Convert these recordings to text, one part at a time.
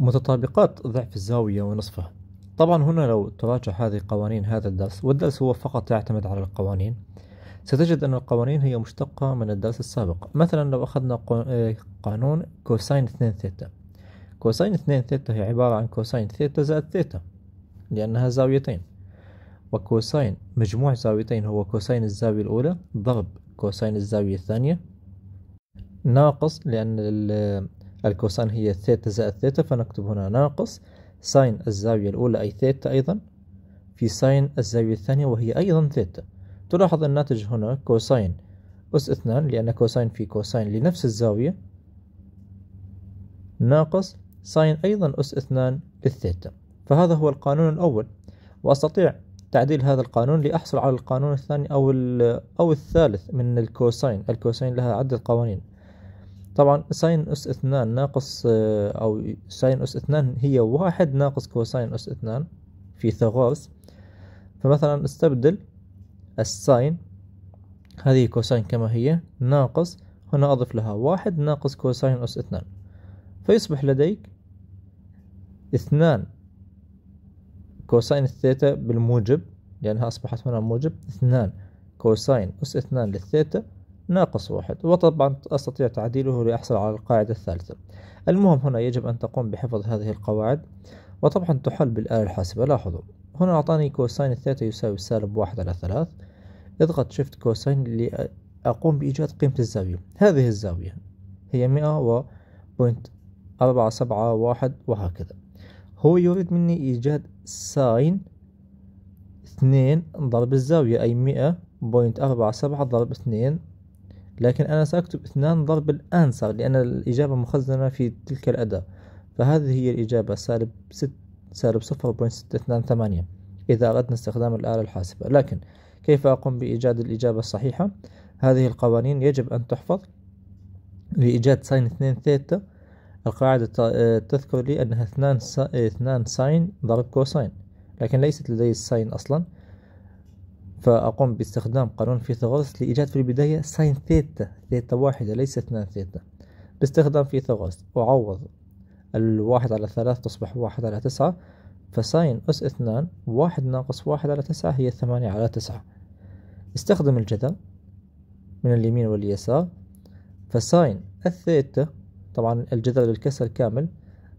متطابقات ضعف الزاوية ونصفها طبعا هنا لو تراجع هذه قوانين هذا الدرس والدرس هو فقط يعتمد على القوانين ستجد أن القوانين هي مشتقة من الدرس السابق مثلا لو أخذنا آه، قانون كوساين 2 ثيتا كوساين 2 ثيتا هي عبارة عن كوساين ثيتا زائد ثيتا لأنها زاويتين وكوساين مجموع زاويتين هو كوساين الزاوية الأولى ضرب كوساين الزاوية الثانية ناقص لأن الكوسين هي ثيتا زائد ثيتا فنكتب هنا ناقص ساين الزاوية الأولى أي ثيتا أيضا في ساين الزاوية الثانية وهي أيضا ثيتا تلاحظ الناتج هنا كوسين أس اثنان لأن كوسين في كوسين لنفس الزاوية ناقص ساين أيضا أس اثنان للثيتا فهذا هو القانون الأول وأستطيع تعديل هذا القانون لأحصل على القانون الثاني أو, أو الثالث من الكوسين الكوسين لها عدة قوانين طبعا ساين اس اثنان ناقص آه، او ساين اس اثنان هي واحد ناقص كوساين اس اثنان في فيثاغورس فمثلا استبدل الساين هذه كوساين كما هي ناقص هنا أضف لها واحد ناقص كوساين أس اثنان فيصبح لديك اثنان كوساين الثيتا بالموجب لأنها يعني أصبحت هنا موجب اثنان كوساين أس اثنان للثيتا ناقص واحد وطبعا أستطيع تعديله لأحصل على القاعدة الثالثة المهم هنا يجب أن تقوم بحفظ هذه القواعد وطبعا تحل بالآلة الحاسبة لاحظوا هنا أعطاني كوساين الثيتا يساوي سالب واحد على ثلاث اضغط شيفت كوساين لأقوم بإيجاد قيمة الزاوية هذه الزاوية هي مئة و بوينت أربعة سبعة واحد وهكذا هو يريد مني إيجاد ساين اثنين ضرب الزاوية أي مئة بوينت أربعة سبعة ضرب اثنين لكن أنا سأكتب اثنان ضرب الأنسر لأن الإجابة مخزنة في تلك الأداة فهذه هي الإجابة سالب ست سالب صفر بوينت ستة اثنان ثمانية إذا أردنا استخدام الآلة الحاسبة لكن كيف أقوم بإيجاد الإجابة الصحيحة هذه القوانين يجب أن تحفظ لإيجاد ساين اثنين ثيتا القاعدة تذكر لي أنها اثنان سا... اثنان ساين ضرب كوساين لكن ليست لدي الساين أصلا فأقوم باستخدام قانون فيثاغورس لإيجاد في البداية ساين ثيتا ثيتا واحدة ليس اثنان ثيتا باستخدام فيثاغورس أعوض الواحد على ثلاث تصبح واحد على تسعة فساين أس اثنان واحد ناقص واحد على تسعة هي ثمانية على تسعة استخدم الجدل من اليمين واليسار فساين الثيتا طبعا الجذر بالكسر كامل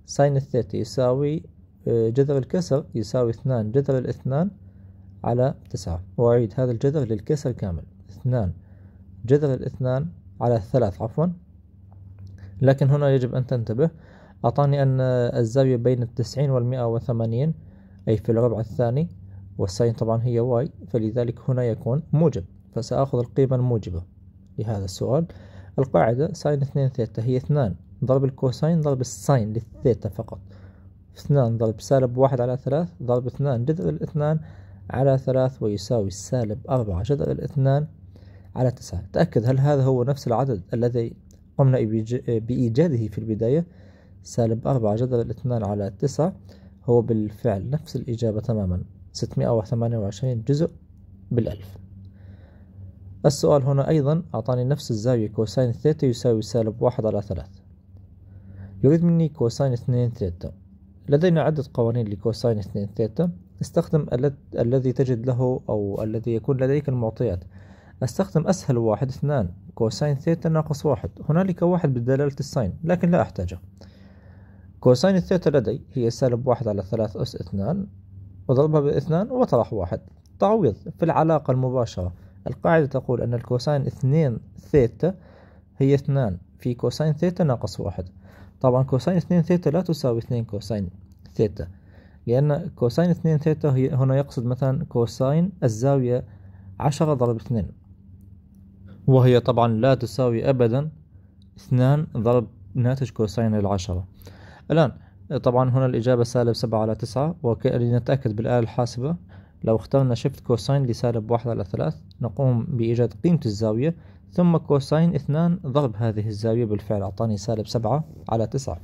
ساين الثيتا يساوي آه، جذر الكسر يساوي اثنان جذر الاثنان على تسعة وأعيد هذا الجذر للكسر كامل اثنان جذر الاثنان على الثلاث عفوا لكن هنا يجب أن تنتبه أعطاني أن الزاوية بين التسعين والمئة وثمانين أي في الربع الثاني والساين طبعا هي واي فلذلك هنا يكون موجب فسأخذ القيمة الموجبة لهذا السؤال القاعدة ساين اثنين ثيتا هي اثنان ضرب الكوساين ضرب الساين للثيتا فقط اثنان ضرب سالب واحد على ثلاث ضرب اثنان جذر الاثنان على ثلاث ويساوي سالب أربعة جذر الاثنان على تسعة تأكد هل هذا هو نفس العدد الذي قمنا بإيجاده في البداية سالب أربعة جذر الاثنان على تسعة هو بالفعل نفس الإجابة تماما 628 جزء بالألف السؤال هنا أيضا أعطاني نفس الزاوية كوساين ثيتا يساوي سالب واحد على ثلاث يريد مني كوساين اثنين ثيتا لدينا عدة قوانين لكوساين اثنين ثيتا استخدم الذي تجد له أو الذي يكون لديك المعطيات استخدم أسهل واحد اثنان كوساين ثيتا ناقص واحد هنالك واحد بدلالة الساين لكن لا أحتاجه كوساين الثيتا لدي هي سالب واحد على ثلاث أس اثنان وضربها باثنان وطرح واحد تعويض في العلاقة المباشرة القاعدة تقول أن الكوساين اثنين ثيتا هي اثنان في كوساين ثيتا ناقص واحد طبعا كوساين اثنين ثيتا لا تساوي اثنين كوساين ثيتا لأن كوساين اثنين ثيتا هنا يقصد مثلا كوساين الزاوية عشرة ضرب اثنين وهي طبعا لا تساوي أبدا اثنان ضرب ناتج كوساين العشرة الآن طبعا هنا الإجابة سالب سبعة على تسعة ولنتأكد بالآلة الحاسبة لو اخترنا شفت كوساين لسالب واحد على ثلاث نقوم بإيجاد قيمة الزاوية ثم كوساين اثنان ضرب هذه الزاوية بالفعل أعطاني سالب سبعة على تسعة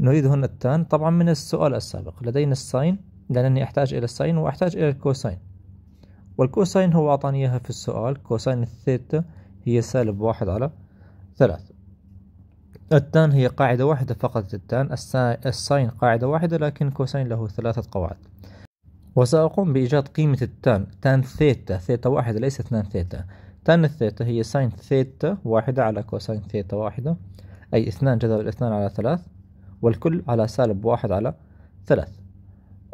نريد هنا التان طبعا من السؤال السابق لدينا الساين لأنني أحتاج إلى الساين وأحتاج إلى الكوساين والكوساين هو أعطاني إياها في السؤال كوساين الثيتا هي سالب واحد على ثلاثة التان هي قاعدة واحدة فقط التان الساين قاعدة واحدة لكن كوساين له ثلاثة قواعد وسأقوم بإيجاد قيمة التان تان ثيتا ثيتا واحدة ليس اثنان ثيتا تان الثيتا هي ساين ثيتا واحدة على كوساين ثيتا واحدة أي اثنان جذر الاثنان على ثلاث والكل على سالب واحد على ثلاث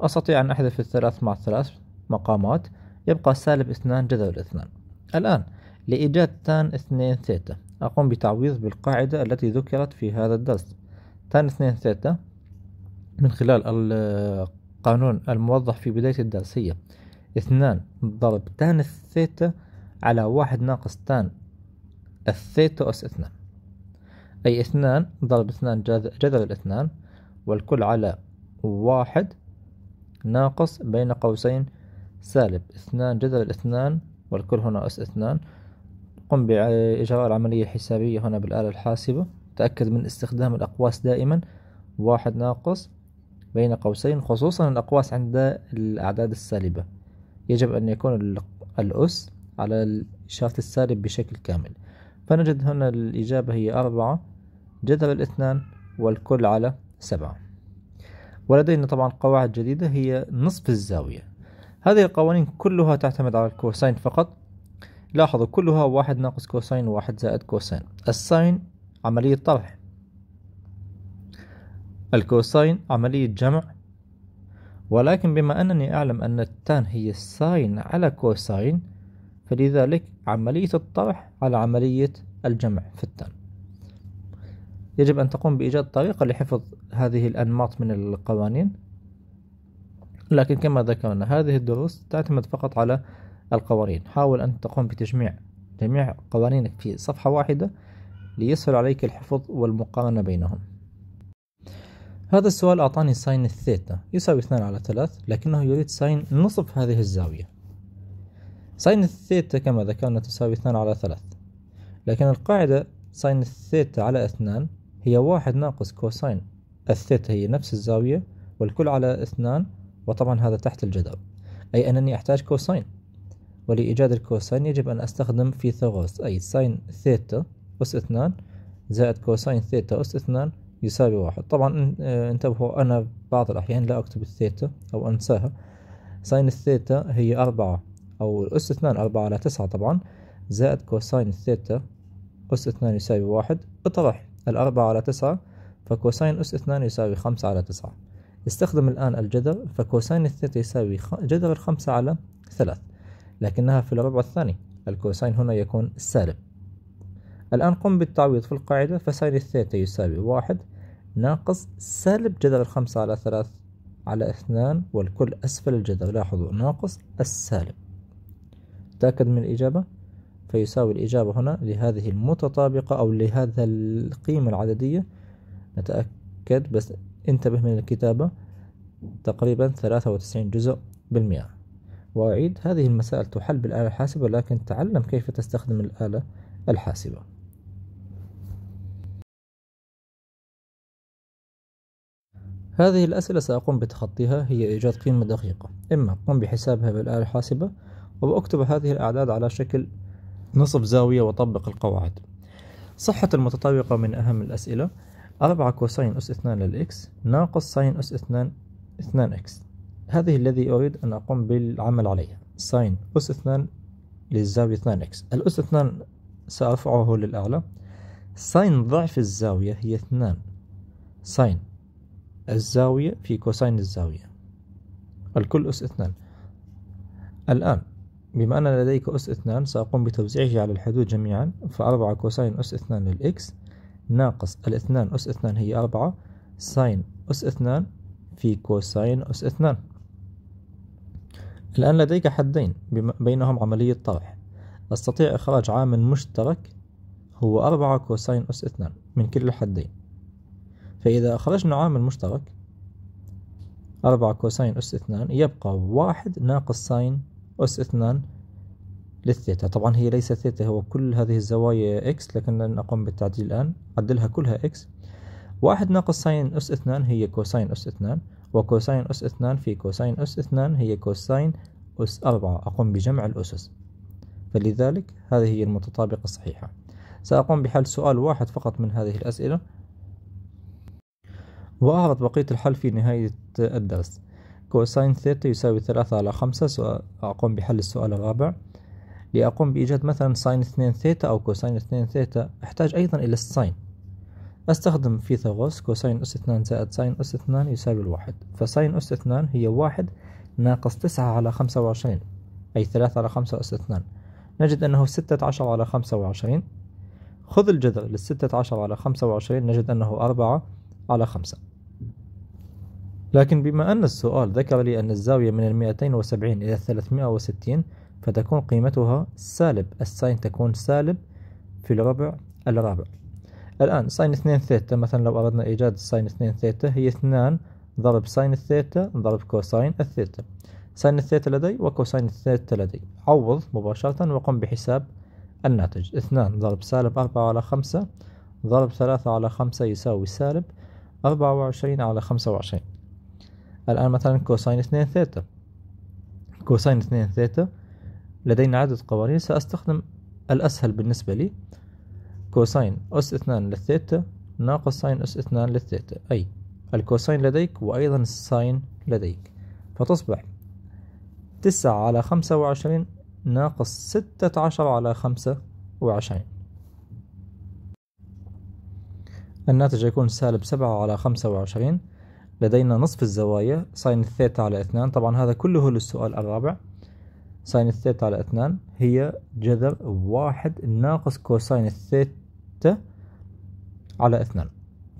أستطيع أن أحذف الثلاث مع الثلاث مقامات يبقى سالب اثنان جذر اثنان الآن لإيجاد تان اثنين ثيتا أقوم بتعويض بالقاعدة التي ذكرت في هذا الدرس تان اثنين ثيتا من خلال القانون الموضح في بداية الدرس هي اثنان ضرب تان الثيتا على واحد ناقص تان الثيتا أس اثنان أي اثنان ضرب اثنان جذر الاثنان والكل على واحد ناقص بين قوسين سالب اثنان جذر الاثنان والكل هنا أس اثنان قم بإجراء العملية الحسابية هنا بالآلة الحاسبة تأكد من استخدام الأقواس دائما واحد ناقص بين قوسين خصوصا الأقواس عند الأعداد السالبة يجب أن يكون الأس على الشرط السالب بشكل كامل فنجد هنا الإجابة هي أربعة جذر الاثنان والكل على سبعة ولدينا طبعا قواعد جديدة هي نصف الزاوية هذه القوانين كلها تعتمد على الكوساين فقط لاحظوا كلها واحد ناقص كوساين واحد زائد كوساين الساين عملية طرح الكوساين عملية جمع ولكن بما أنني أعلم أن التان هي ساين على كوساين فلذلك عملية الطرح على عملية الجمع في التان يجب أن تقوم بإيجاد طريقة لحفظ هذه الأنماط من القوانين لكن كما ذكرنا هذه الدروس تعتمد فقط على القوانين حاول أن تقوم بتجميع جميع قوانينك في صفحة واحدة ليسهل عليك الحفظ والمقارنة بينهم هذا السؤال أعطاني ساين الثيتا يساوي اثنان على ثلاث لكنه يريد ساين نصف هذه الزاوية ساين الثيتا كما ذكرنا تساوي اثنان على ثلاث لكن القاعدة ساين الثيتا على اثنان هي واحد ناقص كوساين الثيتا هي نفس الزاوية والكل على اثنان وطبعا هذا تحت الجدار أي أنني أحتاج كوساين ولإيجاد الكوساين يجب أن أستخدم فيثاغورس أي ساين ثيتا أس اثنان زائد كوساين ثيتا أس اثنان يساوي واحد طبعا آه، انتبهوا أنا بعض الأحيان لا أكتب الثيتا أو أنساها ساين الثيتا هي أربعة أو أس اثنان أربعة على تسعة طبعا زائد كوساين الثيتا أس اثنان يساوي واحد اطرح الأربعة على تسعة فكوساين أس اثنان يساوي خمسة على تسعة استخدم الآن الجذر فكوساين الثيتا يساوي جذر الخمسة على ثلاث لكنها في الربع الثاني الكوساين هنا يكون سالب الآن قم بالتعويض في القاعدة فساين الثيتا يساوي واحد ناقص سالب جذر الخمسة على ثلاث على اثنان والكل أسفل الجذر لاحظوا ناقص السالب تأكد من الإجابة فيساوي الإجابة هنا لهذه المتطابقة أو لهذا القيمة العددية نتأكد بس انتبه من الكتابة تقريبا 93 جزء بالمئة وأعيد هذه المسائل تحل بالآلة الحاسبة لكن تعلم كيف تستخدم الآلة الحاسبة هذه الأسئلة سأقوم بتخطيها هي إيجاد قيمة دقيقة إما قم بحسابها بالآلة الحاسبة وأكتب هذه الأعداد على شكل نصف زاوية وطبق القواعد صحة المتطابقة من أهم الأسئلة أربعة كوساين أس اثنان للإكس ناقص ساين أس اثنان اثنان إكس هذه الذي أريد أن أقوم بالعمل عليها ساين أس اثنان للزاوية اثنان إكس الأس اثنان سأرفعه للأعلى ساين ضعف الزاوية هي اثنان ساين الزاوية في كوساين الزاوية الكل أس اثنان الآن بما أن لديك أس اثنان سأقوم بتوزيعه على الحدود جميعا فأربعة كوساين أس اثنان للإكس ناقص الاثنان أس اثنان هي أربعة ساين أس اثنان في كوساين أس اثنان الآن لديك حدين بينهم عملية طرح أستطيع إخراج عامل مشترك هو أربعة كوساين أس اثنان من كل الحدين فإذا أخرجنا عامل مشترك أربعة كوساين أس اثنان يبقى واحد ناقص ساين أس اثنان للثيتا طبعا هي ليست ثيتا هو كل هذه الزوايا إكس لكن لن أقوم بالتعديل الآن عدلها كلها إكس واحد ناقص ساين أس اثنان هي كوساين أس اثنان وكوساين أس اثنان في كوساين أس اثنان هي كوساين أس أربعة أقوم بجمع الأسس فلذلك هذه هي المتطابقة الصحيحة سأقوم بحل سؤال واحد فقط من هذه الأسئلة وأعرض بقية الحل في نهاية الدرس كوساين ثيتا يساوي ثلاثة على خمسة سأقوم بحل السؤال الرابع لأقوم بإيجاد مثلا ساين اثنين ثيتا أو كوساين اثنين ثيتا أحتاج أيضا إلى الساين أستخدم فيثاغورس كوساين أس اثنان زائد ساين أس اثنان يساوي الواحد فساين أس اثنان هي واحد ناقص تسعة على خمسة وعشرين أي ثلاثة على خمسة أس اثنان نجد أنه ستة عشر على خمسة وعشرين خذ الجذر للستة عشر على خمسة وعشرين نجد أنه أربعة على خمسة لكن بما أن السؤال ذكر لي أن الزاوية من المائتين وسبعين إلى الثلاثمائة وستين فتكون قيمتها سالب الساين تكون سالب في الربع الرابع الآن ساين اثنين ثيتا مثلا لو أردنا إيجاد ساين اثنين ثيتا هي اثنان ضرب ساين الثيتا ضرب كوساين الثيتا ساين الثيتا لدي وكوساين الثيتا لدي عوض مباشرة وقم بحساب الناتج اثنان ضرب سالب أربعة على خمسة ضرب ثلاثة على خمسة يساوي سالب أربعة وعشرين على خمسة وعشرين الآن مثلا كوساين اثنين ثيتا كوساين اثنين ثيتا لدينا عدة قوانين سأستخدم الأسهل بالنسبة لي كوساين أس اثنان للثيتا ناقص ساين أس اثنان للثيتا أي الكوساين لديك وأيضا الساين لديك فتصبح تسعة على خمسة وعشرين ناقص ستة عشر على خمسة وعشرين الناتج يكون سالب سبعة على خمسة وعشرين لدينا نصف الزوايا ساين الثيتا على اثنان طبعا هذا كله للسؤال الرابع ساين الثيتا على اثنان هي جذر واحد ناقص كوساين الثيتا على اثنان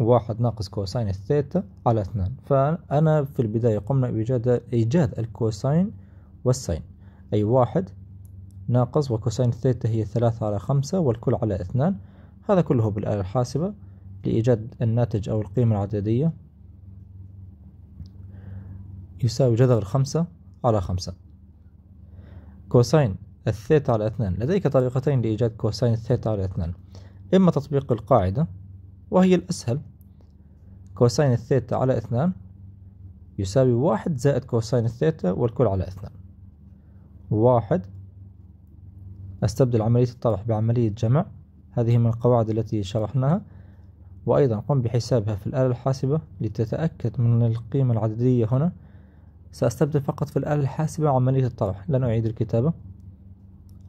واحد ناقص كوساين الثيتا على اثنان فأنا في البداية قمنا بإيجاد إيجاد الكوساين والساين أي واحد ناقص وكوساين الثيتا هي ثلاثة على خمسة والكل على اثنان هذا كله بالآلة الحاسبة لإيجاد الناتج أو القيمة العددية يساوي جذر خمسة على خمسة كوساين الثيتا على اثنان لديك طريقتين لإيجاد كوساين الثيتا على اثنان إما تطبيق القاعدة وهي الأسهل كوساين الثيتا على اثنان يساوي واحد زائد كوساين الثيتا والكل على اثنان واحد أستبدل عملية الطرح بعملية جمع هذه من القواعد التي شرحناها وأيضا قم بحسابها في الآلة الحاسبة لتتأكد من القيمة العددية هنا سأستبدل فقط في الآلة الحاسبة عملية الطرح لن أعيد الكتابة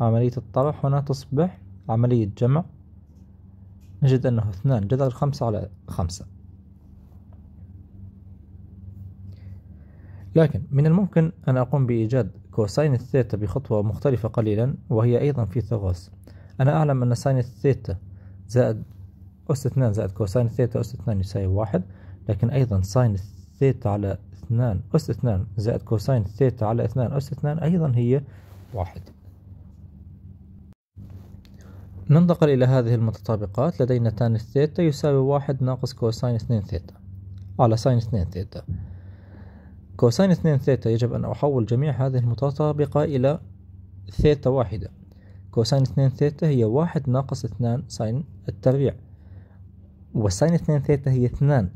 عملية الطرح هنا تصبح عملية جمع نجد أنه اثنان جذر خمسة على خمسة لكن من الممكن أن أقوم بإيجاد كوساين الثيتا بخطوة مختلفة قليلا وهي أيضا في ثغوس أنا أعلم أن ساين الثيتا زائد أس اثنان زائد كوساين الثيتا أس اثنان يساوي واحد لكن أيضا ساين الثيتا على 2 أس 2 زائد كوساين ثيتا على 2 أس 2 أيضا هي 1 ننتقل إلى هذه المتطابقات لدينا تان ثيتا يساوي 1 ناقص كوساين 2 ثيتا على ساين 2 ثيتا كوساين 2 ثيتا يجب أن أحول جميع هذه المتطابقة إلى ثيتا واحدة كوساين 2 ثيتا هي 1 ناقص 2 ساين التربيع وساين 2 ثيتا هي 2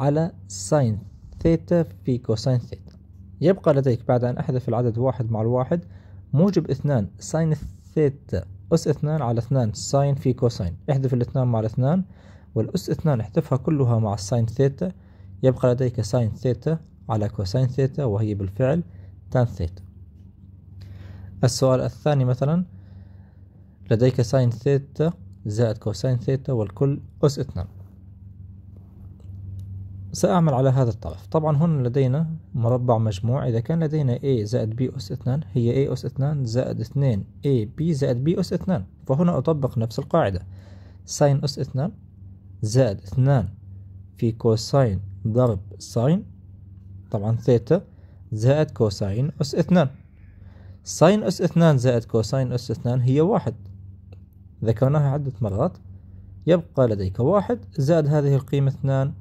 على ساين ثيتا في كوساين ثيتا يبقى لديك بعد أن أحذف العدد واحد مع الواحد موجب اثنان ساين ثيتا أس اثنان على اثنان ساين في كوساين احذف الاثنان مع الاثنان والأس اثنان احذفها كلها مع الساين ثيتا يبقى لديك ساين ثيتا على كوساين ثيتا وهي بالفعل تان ثيتا السؤال الثاني مثلا لديك ساين ثيتا زائد كوساين ثيتا والكل أس اثنان سأعمل على هذا الطرف طبعا هنا لدينا مربع مجموع إذا كان لدينا A زائد B أس 2 هي A أس 2 زائد 2 AB زائد B أس 2 فهنا أطبق نفس القاعدة سين أس 2 زائد 2 في كوساين ضرب سين طبعا ثيتا زائد كوساين أس 2 سين أس 2 زائد كوساين أس 2 هي واحد ذكرناها عدة مرات يبقى لديك واحد زائد هذه القيمة 2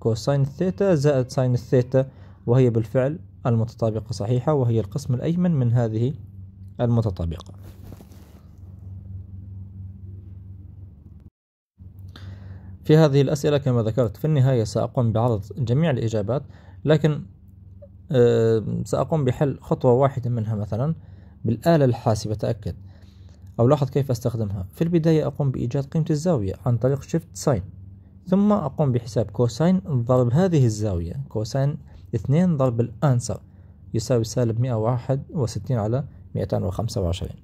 كوساين الثيتا زائد ساين الثيتا وهي بالفعل المتطابقة صحيحة وهي القسم الأيمن من هذه المتطابقة في هذه الأسئلة كما ذكرت في النهاية سأقوم بعرض جميع الإجابات لكن آه، سأقوم بحل خطوة واحدة منها مثلا بالآلة الحاسبة تأكد أو لاحظ كيف أستخدمها في البداية أقوم بإيجاد قيمة الزاوية عن طريق شيفت ساين ثم أقوم بحساب كوساين ضرب هذه الزاوية كوساين اثنين ضرب الأنسر يساوي سالب مئة وستين على مئتان وخمسة وعشرين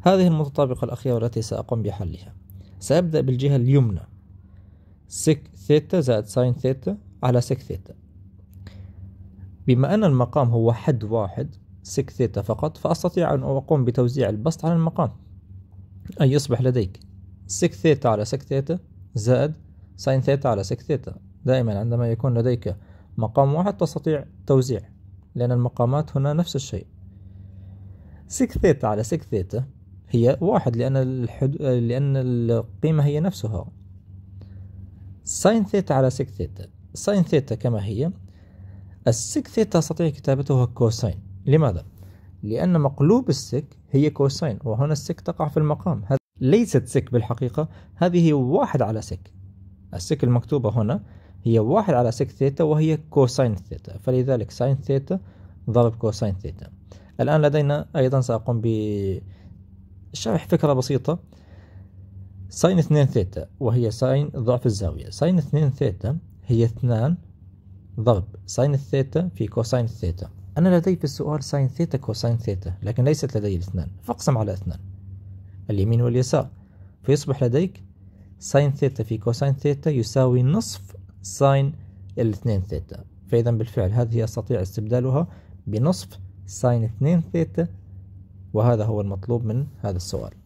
هذه المتطابقة الأخيرة التي سأقوم بحلها سأبدأ بالجهة اليمنى سك ثيتا زائد ساين ثيتا على سك ثيتا بما أن المقام هو حد واحد سك ثيتا فقط فأستطيع أن أقوم بتوزيع البسط على المقام أي يصبح لديك سك ثيتا على سك ثيتا زائد ساين ثيتا على سيك ثيتا دائما عندما يكون لديك مقام واحد تستطيع توزيع لأن المقامات هنا نفس الشيء سيك ثيتا على سيك ثيتا هي واحد لأن, الحد... لأن القيمة هي نفسها ساين ثيتا على سيك ثيتا ساين ثيتا كما هي السيك ثيتا أستطيع كتابتها كوساين لماذا؟ لأن مقلوب السك هي كوساين وهنا السك تقع في المقام ليست سك بالحقيقة هذه واحد على سك السك المكتوبة هنا هي واحد على سك ثيتا وهي كوساين ثيتا فلذلك ساين ثيتا ضرب كوساين ثيتا الآن لدينا أيضا سأقوم بشرح فكرة بسيطة ساين اثنين ثيتا وهي ساين ضعف الزاوية ساين اثنين ثيتا هي اثنان ضرب ساين الثيتا في كوساين الثيتا أنا لدي في السؤال ساين ثيتا كوساين ثيتا لكن ليست لدي الاثنان فاقسم على اثنان اليمين واليسار فيصبح لديك ساين ثيتا في كوساين ثيتا يساوي نصف ساين الاثنين ثيتا فإذا بالفعل هذه أستطيع استبدالها بنصف ساين اثنين ثيتا وهذا هو المطلوب من هذا السؤال